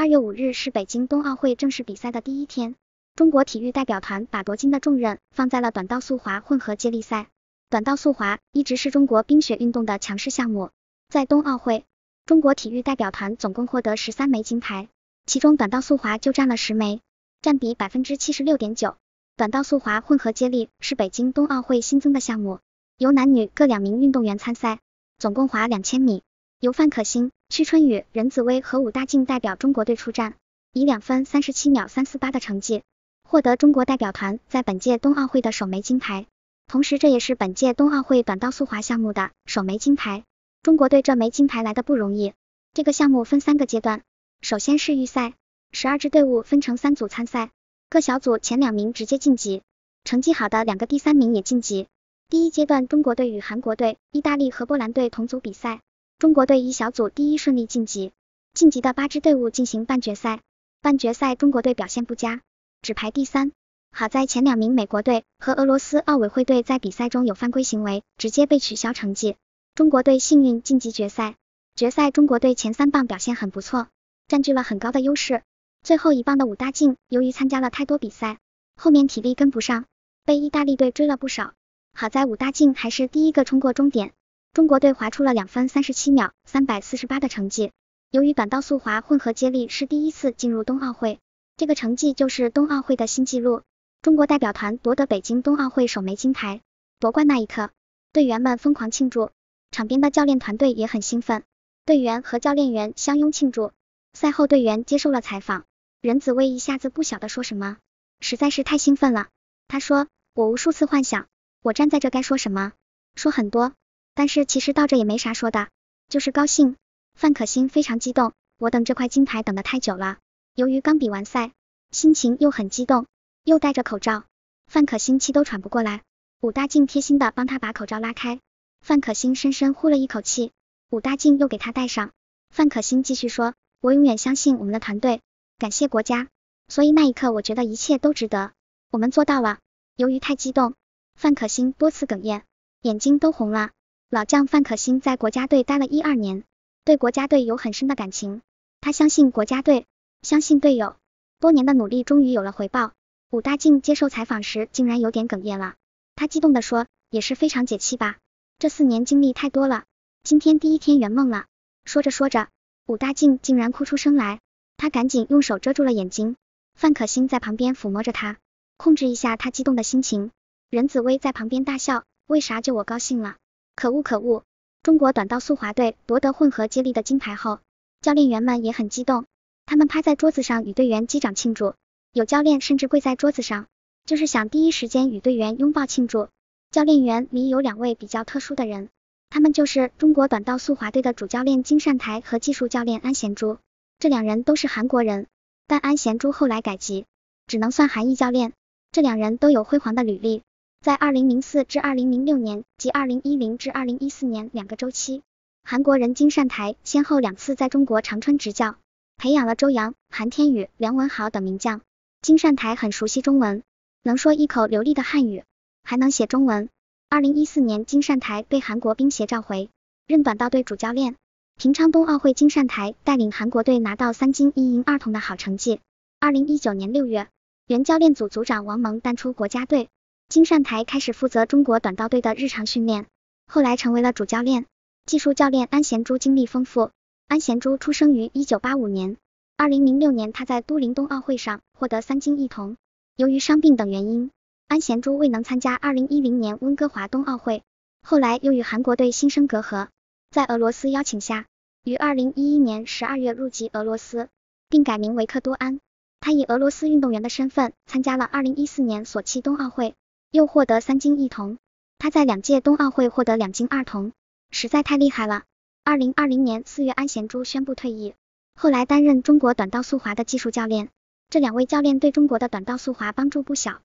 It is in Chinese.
二月五日是北京冬奥会正式比赛的第一天，中国体育代表团把夺金的重任放在了短道速滑混合接力赛。短道速滑一直是中国冰雪运动的强势项目，在冬奥会，中国体育代表团总共获得十三枚金牌，其中短道速滑就占了十枚，占比百分之七十六点九。短道速滑混合接力是北京冬奥会新增的项目，由男女各两名运动员参赛，总共滑两千米，由范可新。屈春雨、任子威和武大靖代表中国队出战，以两分三十七秒三四八的成绩，获得中国代表团在本届冬奥会的首枚金牌，同时这也是本届冬奥会短道速滑项目的首枚金牌。中国队这枚金牌来的不容易，这个项目分三个阶段，首先是预赛，十二支队伍分成三组参赛，各小组前两名直接晋级，成绩好的两个第三名也晋级。第一阶段，中国队与韩国队、意大利和波兰队同组比赛。中国队以小组第一顺利晋级，晋级的八支队伍进行半决赛。半决赛中国队表现不佳，只排第三。好在前两名美国队和俄罗斯奥委会队在比赛中有犯规行为，直接被取消成绩。中国队幸运晋级决赛。决赛中国队前三棒表现很不错，占据了很高的优势。最后一棒的武大靖由于参加了太多比赛，后面体力跟不上，被意大利队追了不少。好在武大靖还是第一个冲过终点。中国队划出了两分三十七秒三百四十八的成绩。由于短道速滑混合接力是第一次进入冬奥会，这个成绩就是冬奥会的新纪录。中国代表团夺得北京冬奥会首枚金牌。夺冠那一刻，队员们疯狂庆祝，场边的教练团队也很兴奋，队员和教练员相拥庆祝。赛后，队员接受了采访，任子威一下子不晓得说什么，实在是太兴奋了。他说：“我无数次幻想，我站在这该说什么，说很多。”但是其实到这也没啥说的，就是高兴。范可欣非常激动，我等这块金牌等的太久了。由于刚比完赛，心情又很激动，又戴着口罩，范可欣气都喘不过来。武大靖贴心的帮他把口罩拉开，范可欣深深呼了一口气，武大靖又给他戴上。范可欣继续说，我永远相信我们的团队，感谢国家，所以那一刻我觉得一切都值得，我们做到了。由于太激动，范可欣多次哽咽，眼睛都红了。老将范可新在国家队待了一二年，对国家队有很深的感情。他相信国家队，相信队友，多年的努力终于有了回报。武大靖接受采访时竟然有点哽咽了，他激动地说：“也是非常解气吧，这四年经历太多了，今天第一天圆梦了。”说着说着，武大靖竟然哭出声来，他赶紧用手遮住了眼睛。范可欣在旁边抚摸着他，控制一下他激动的心情。任子威在旁边大笑：“为啥就我高兴了？”可恶可恶！中国短道速滑队夺得混合接力的金牌后，教练员们也很激动，他们趴在桌子上与队员击掌庆祝，有教练甚至跪在桌子上，就是想第一时间与队员拥抱庆祝。教练员里有两位比较特殊的人，他们就是中国短道速滑队的主教练金善台和技术教练安贤洙，这两人都是韩国人，但安贤洙后来改籍，只能算韩裔教练。这两人都有辉煌的履历。在二零零四至二零零六年及二零一零至二零一四年两个周期，韩国人金善台先后两次在中国长春执教，培养了周洋、韩天宇、梁文豪等名将。金善台很熟悉中文，能说一口流利的汉语，还能写中文。二零一四年，金善台被韩国冰协召回，任短道队主教练。平昌冬奥会，金善台带领韩国队拿到三金一银二铜的好成绩。二零一九年六月，原教练组组长王蒙淡出国家队。金善台开始负责中国短道队的日常训练，后来成为了主教练。技术教练安贤洙经历丰富。安贤洙出生于一九八五年，二零零六年他在都灵冬奥会上获得三金一铜。由于伤病等原因，安贤洙未能参加二零一零年温哥华冬奥会。后来又与韩国队新生隔阂，在俄罗斯邀请下，于二零一一年十二月入籍俄罗斯，并改名维克多安。他以俄罗斯运动员的身份参加了二零一四年索契冬奥会。又获得三金一铜，他在两届冬奥会获得两金二铜，实在太厉害了。二零二零年四月，安贤洙宣布退役，后来担任中国短道速滑的技术教练，这两位教练对中国的短道速滑帮助不小。